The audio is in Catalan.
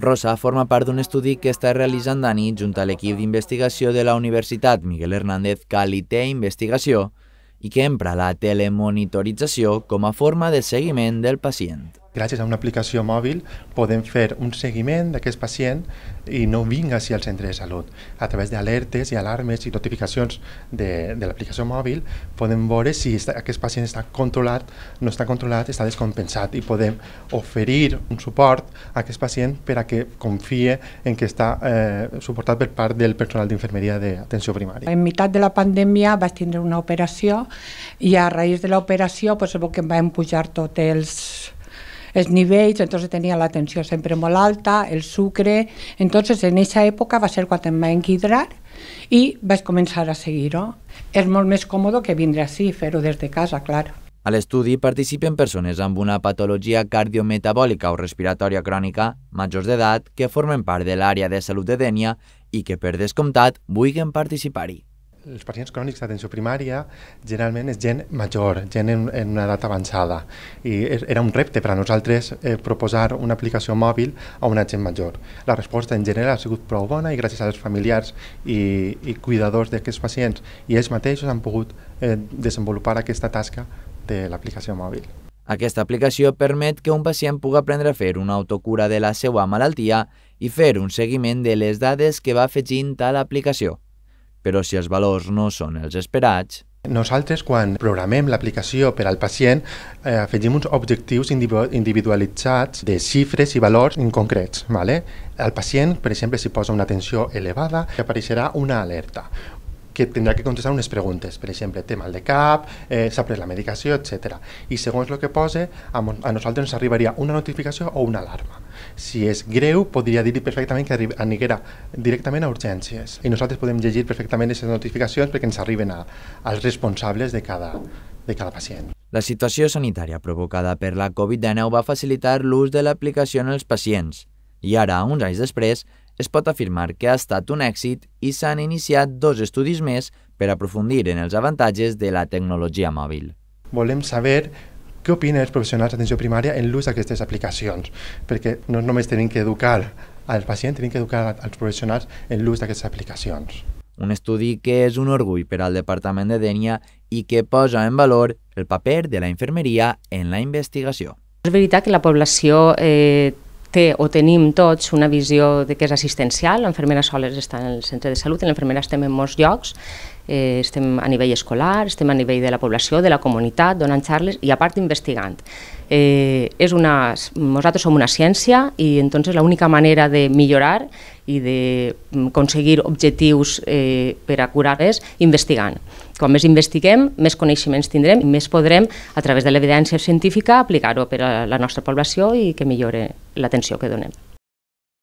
Rosa forma part d'un estudi que està realitzant Dani junt a l'equip d'investigació de la Universitat Miguel Hernández Calité Investigació i que empra la telemonitorització com a forma de seguiment del pacient. Gràcies a una aplicació mòbil podem fer un seguiment d'aquest pacient i no vinga si al centre de salut. A través d'alertes i alarmes i notificacions de, de l'aplicació mòbil podem veure si està, aquest pacient està controlat, no està controlat, està descompensat i podem oferir un suport a aquest pacient per a que confie en que està eh, suportat per part del personal d'infermeria d'atenció primària. En meitat de la pandèmia vaig tindre una operació i a raïs de l'operació pues, que em van pujar tots els els nivells, entonces tenia la tensió sempre molt alta, el sucre... Entonces, en aquesta època va ser quan em va enquidrar i vaig començar a seguir-ho. És molt més còmode que vindre així, fer-ho des de casa, clar. A l'estudi participen persones amb una patologia cardiometabòlica o respiratòria crònica, majors d'edat, que formen part de l'àrea de salut de Dènia i que, per descomptat, vulguen participar-hi els pacients crònics d'atenció primària generalment és gent major, gent en, en una edat avançada. I er, era un repte per a nosaltres eh, proposar una aplicació mòbil a una gent major. La resposta en general ha sigut prou bona i gràcies als familiars i, i cuidadors d'aquests pacients i ells mateixos han pogut eh, desenvolupar aquesta tasca de l'aplicació mòbil. Aquesta aplicació permet que un pacient pugui aprendre a fer una autocura de la seva malaltia i fer un seguiment de les dades que va afegint a l'aplicació. Però si els valors no són els esperats, nosaltres, quan programem l'aplicació per al pacient, eh, afegim uns objectius individualitzats de xifres i valors inconcrets. Vale? El pacient, per exemple, si posa una tensió elevada, apareixerà una alerta que tindrà que contestar unes preguntes, per exemple, té mal de cap, eh, s'ha pres la medicació, etc. I segons el que pose, a, a nosaltres ens arribaria una notificació o una alarma. Si és greu, podria dir perfectament que aniguera directament a urgències. I nosaltres podem llegir perfectament aquestes notificacions perquè ens arriben a, als responsables de cada, de cada pacient. La situació sanitària provocada per la Covid-19 va facilitar l'ús de l'aplicació en els pacients i ara, uns anys després, es pot afirmar que ha estat un èxit i s'han iniciat dos estudis més per aprofundir en els avantatges de la tecnologia mòbil. Volem saber què opinen els professionals d'atenció primària en l'ús d'aquestes aplicacions, perquè no només tenim que educar al pacient, tenim que educar als professionals en l'ús d'aquestes aplicacions. Un estudi que és un orgull per al Departament de Dènia i que posa en valor el paper de la infermeria en la investigació. És veritat que la població eh, té o tenim tots una visió de que és assistencial, l'enfermera soles està en el centre de salut, l'enfermera estem en molts llocs, eh, estem a nivell escolar, estem a nivell de la població, de la comunitat, donant xarles i a part investigant. Eh, és una, nosaltres som una ciència i entonces l'única manera de millorar i d'aconseguir mm, objectius eh, per a curar és investigant. Com més investiguem, més coneixements tindrem i més podrem, a través de l'evidència científica, aplicar-ho per a la nostra població i que millore l'atenció que donem.